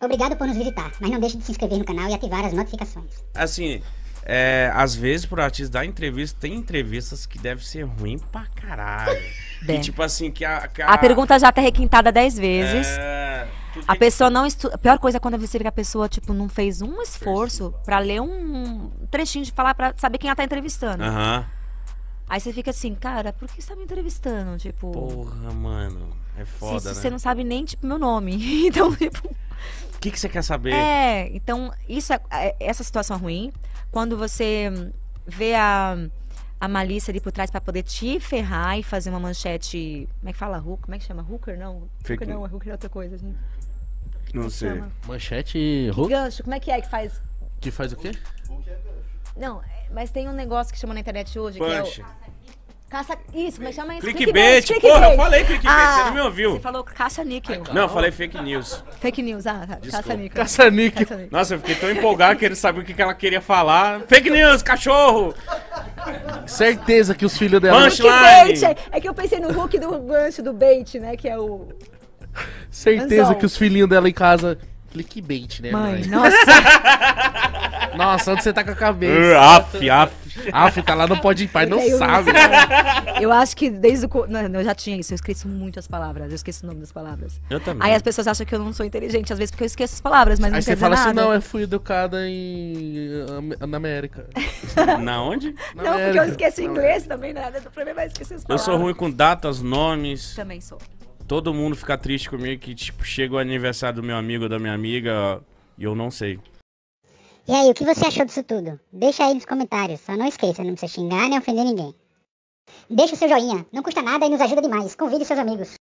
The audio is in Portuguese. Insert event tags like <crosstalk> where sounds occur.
Obrigado por nos visitar, mas não deixe de se inscrever no canal e ativar as notificações. Assim, é, às vezes, pro artista dar entrevista, tem entrevistas que devem ser ruim pra caralho. <laughs> tipo assim, que a, que a... a pergunta já tá requintada dez vezes. É... A pessoa não estu... A pior coisa é quando você vê que a pessoa, tipo, não fez um esforço para ler um trechinho de falar para saber quem ela tá entrevistando. Aham. Uhum. Aí você fica assim, cara, por que você tá me entrevistando? Tipo. Porra, mano. É foda. Se, se né? Você não sabe nem, tipo, meu nome. <laughs> então, tipo. O que, que você quer saber? É, então, isso, é, é, essa situação é ruim, quando você vê a, a malícia ali por trás para poder te ferrar e fazer uma manchete. Como é que fala? Hooker? Como é que chama? Hooker? Não. Hooker não, hooker é outra coisa, gente. Não sei. Chama? Manchete hooker? Gancho, como é que é que faz? Que faz o quê? Não, mas tem um negócio que chama na internet hoje Punch. que é o. Caça. Isso, mas é chama isso. Clickbait. clickbait. Porra, eu falei clickbait, ah, você não me ouviu. Você falou caça-níquel. Não, eu falei fake news. Fake news, ah, tá. Caça-níquel. Caça-níquel. Nossa, eu fiquei tão empolgado que ele sabia o que ela queria falar. Fake news, cachorro! Certeza que os filhos dela... Punchline! É, é que eu pensei no hook do gancho do bait, né, que é o... Certeza Anzol. que os filhinhos dela em casa... Clickbait, né? Mãe, mãe? nossa! <laughs> nossa, onde você tá com a cabeça? Uh, af, af. Ah, tá lá no Pode Pai, não sabe. eu acho que desde o. Não, eu já tinha isso, eu esqueço muitas palavras, eu esqueço o nome das palavras. Eu também. Aí as pessoas acham que eu não sou inteligente, às vezes porque eu esqueço as palavras, mas Aí não você fala assim, nada. assim, não, eu fui educada em. na América. <laughs> na onde? Na não, América. porque eu esqueço inglês também, nada. Né? O problema é esquecer as palavras. Eu sou ruim com datas, nomes. Também sou. Todo mundo fica triste comigo que, tipo, chega o aniversário do meu amigo ou da minha amiga e eu não sei. E aí, o que você achou disso tudo? Deixa aí nos comentários, só não esqueça, não precisa xingar nem ofender ninguém. Deixa o seu joinha, não custa nada e nos ajuda demais. Convide seus amigos.